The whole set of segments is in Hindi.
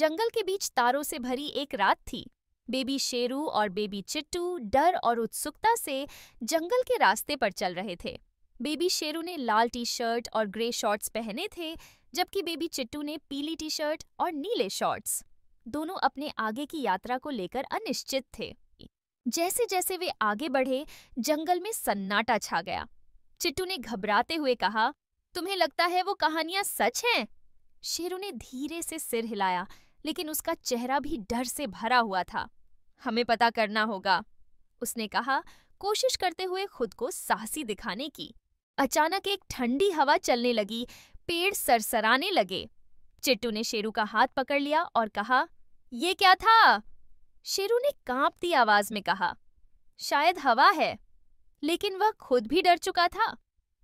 जंगल के बीच तारों से भरी एक रात थी बेबी शेरू और बेबी चिट्टू डर और उत्सुकता से जंगल के रास्ते पर चल रहे थे बेबी शेरू ने लाल टी शर्ट और ग्रे शॉर्ट्स पहने थे जबकि बेबी चिट्टू ने पीली टी शर्ट और नीले शॉर्ट्स दोनों अपने आगे की यात्रा को लेकर अनिश्चित थे जैसे जैसे वे आगे बढ़े जंगल में सन्नाटा छा गया चिट्टू ने घबराते हुए कहा तुम्हें लगता है वो कहानियां सच हैं शेरू ने धीरे से सिर हिलाया लेकिन उसका चेहरा भी डर से भरा हुआ था हमें पता करना होगा उसने कहा कोशिश करते हुए खुद को साहसी दिखाने की अचानक एक ठंडी हवा चलने लगी पेड़ सरसराने लगे चिट्टू ने शेरू का हाथ पकड़ लिया और कहा ये क्या था शेरू ने कांपती आवाज में कहा शायद हवा है लेकिन वह खुद भी डर चुका था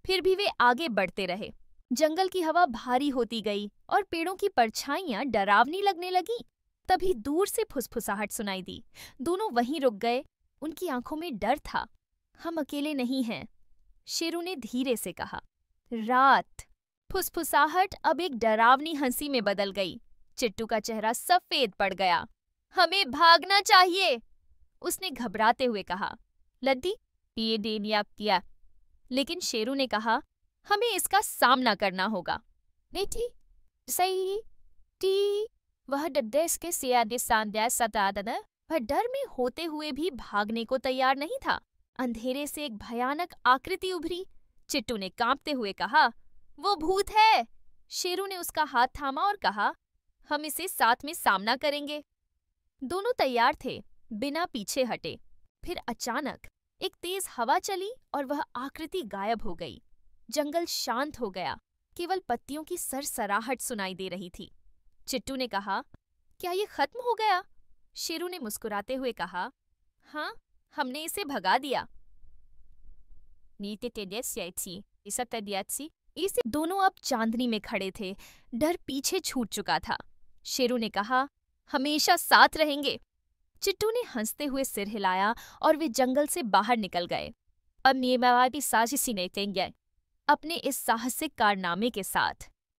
फिर भी वे आगे बढ़ते रहे जंगल की हवा भारी होती गई और पेड़ों की परछाइयां डरावनी लगने लगी तभी दूर से फुसफुसाहट सुनाई दी दोनों वहीं रुक गए उनकी आंखों में डर था हम अकेले नहीं हैं शेरू ने धीरे से कहा रात फुसफुसाहट अब एक डरावनी हंसी में बदल गई चिट्टू का चेहरा सफेद पड़ गया हमें भागना चाहिए उसने घबराते हुए कहा लद्दी ये डेनिया किया लेकिन शेरू ने कहा हमें इसका सामना करना होगा नेटी सही टी वह डड्डेस के सियादे सांद्यास सतादन वह डर में होते हुए भी भागने को तैयार नहीं था अंधेरे से एक भयानक आकृति उभरी चिट्टू ने कांपते हुए कहा वो भूत है शेरू ने उसका हाथ थामा और कहा हम इसे साथ में सामना करेंगे दोनों तैयार थे बिना पीछे हटे फिर अचानक एक तेज हवा चली और वह आकृति गायब हो गई जंगल शांत हो गया केवल पत्तियों की सरसराहट सुनाई दे रही थी चिट्टू ने कहा क्या ये खत्म हो गया शेरू ने मुस्कुराते हुए कहा हाँ हमने इसे भगा दिया इसे दोनों अब चांदनी में खड़े थे डर पीछे छूट चुका था शेरू ने कहा हमेशा साथ रहेंगे चिट्टू ने हंसते हुए सिर हिलाया और वे जंगल से बाहर निकल गए अब मेवाबी साजिशी नहीं गए अपने इस साहसिक कारनामे के साथ